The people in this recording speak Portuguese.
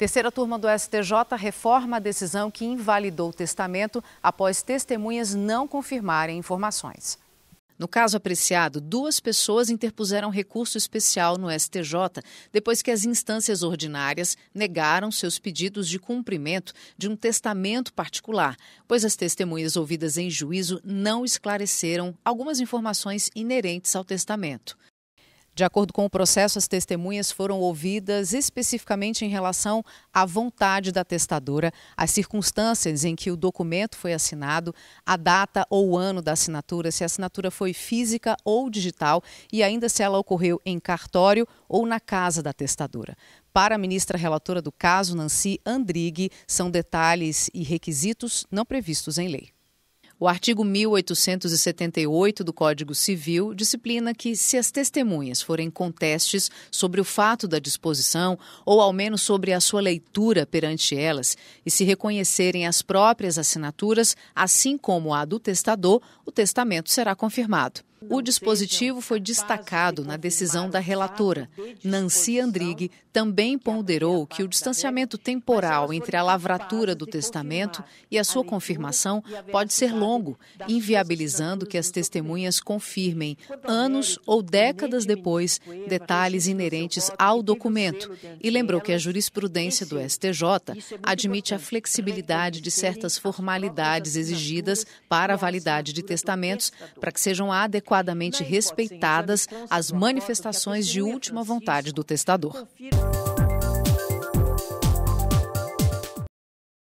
Terceira turma do STJ reforma a decisão que invalidou o testamento após testemunhas não confirmarem informações. No caso apreciado, duas pessoas interpuseram recurso especial no STJ depois que as instâncias ordinárias negaram seus pedidos de cumprimento de um testamento particular, pois as testemunhas ouvidas em juízo não esclareceram algumas informações inerentes ao testamento. De acordo com o processo, as testemunhas foram ouvidas especificamente em relação à vontade da testadora, as circunstâncias em que o documento foi assinado, a data ou ano da assinatura, se a assinatura foi física ou digital e ainda se ela ocorreu em cartório ou na casa da testadora. Para a ministra relatora do caso, Nancy Andrighi, são detalhes e requisitos não previstos em lei. O artigo 1878 do Código Civil disciplina que, se as testemunhas forem contestes sobre o fato da disposição ou ao menos sobre a sua leitura perante elas e se reconhecerem as próprias assinaturas, assim como a do testador, o testamento será confirmado. O dispositivo foi destacado na decisão da relatora. Nancy Andrighi também ponderou que o distanciamento temporal entre a lavratura do testamento e a sua confirmação pode ser longo, inviabilizando que as testemunhas confirmem, anos ou décadas depois, detalhes inerentes ao documento e lembrou que a jurisprudência do STJ admite a flexibilidade de certas formalidades exigidas para a validade de testamentos para que sejam adequadas adequadamente respeitadas as manifestações de última vontade do testador.